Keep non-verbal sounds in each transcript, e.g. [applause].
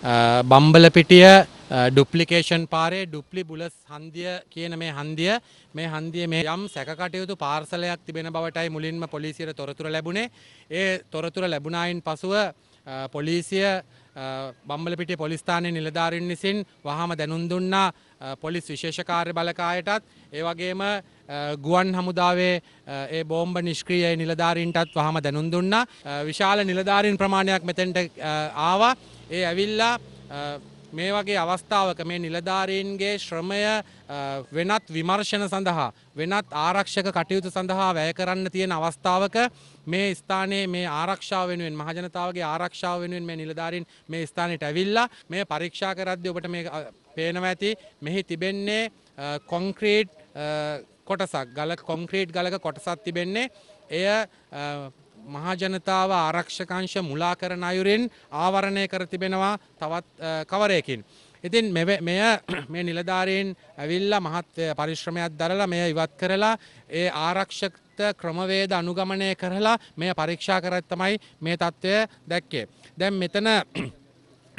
Bambalapitiya duplication පාරේ ඩුප්ලි බුලස් හන්දිය කියන මේ හන්දිය මේ හන්දිය මේ යම් සැකටයුතු පාර්සලයක් තිබෙන බවටයි මුලින්ම පොලිසියට තොරතුර ලැබුණේ ඒ තොරතුර ලැබුණායින් පසුව පොලිසිය බම්බලපිටි පොලිස්ථානයේ නිලධාරීන් විසින් වහාම දැනුම් දුන්නා පොලිස් විශේෂ කාර්ය බලකායටත් ඒ වගේම ගුවන් හමුදාවේ ඒ බෝම්බ නිෂ්ක්‍රීය නිලධාරීන්ටත් වහම දැනුම් දුන්නා. විශාල නිලධාරීන් ප්‍රමාණයක් මෙතෙන්ට ආවා. ඒ ඇවිල්ලා මේ වගේ අවස්ථාවක මේ නිලධාරීන්ගේ ශ්‍රමය වෙනත් විමර්ශන සඳහා වෙනත් ආරක්ෂක කටයුතු සඳහා වැය කරන්න තියෙන අවස්ථාවක මේ ස්ථානයේ මේ ආරක්ෂාව වෙනුවෙන් මහජනතාවගේ ආරක්ෂාව වෙනුවෙන් මේ නිලධාරීන් මේ ස්ථානයට ඇවිල්ලා මේ පරීක්ෂා කරද්දී ඔබට මේ පේනවා ඇති මෙහි තිබෙන්නේ කොන්ක්‍රීට් කොටසක් ගල කොන්ක්‍රීට් ගලක කොටසක් තිබෙන්නේ එය මහජනතාව ආරක්ෂකංශ මුලා කරන අයුරින් ආවරණය කර තිබෙනවා තවත් කවරයකින්. ඉතින් මෙය [clears throat] මේ නිලධාරීන් ඇවිල්ලා මහත් පරිශ්‍රමයක් දරලා මෙය ඉවත් කරලා ඒ ආරක්ෂක ක්‍රමවේද අනුගමනය කරලා මෙය පරීක්ෂා කරත් තමයි මේ තත්ත්වය දැක්කේ. දැන් මෙතන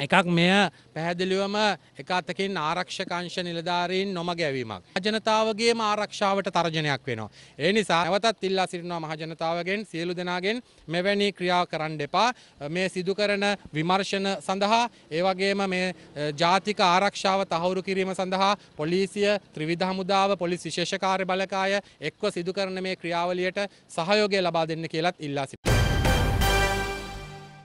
එකක් මෙය පැහැදිලිවම එක අතකින් ආරක්ෂකංශ නිලධාරීන් නොම ගැවීමක්. ජනතාවගේම ආරක්ෂාවට තර්ජනයක් වෙනවා. ඒ නිසා නැවතත් ඉල්ලා සිටිනවා මහජනතාවගෙන් සියලු දෙනාගෙන් මෙවැනි ක්‍රියා කරන්න එපා. මේ සිදු කරන විමර්ශන සඳහා ඒ වගේම මේ ජාතික ආරක්ෂාව තහවුරු කිරීම සඳහා පොලිසිය ත්‍රිවිධ හමුදාව පොලිස් විශේෂ කාර්ය බලකාය එක්ව සිදු කරන මේ ක්‍රියාවලියට සහයෝගය ලබා දෙන්න කියලත් ඉල්ලා සිටිනවා.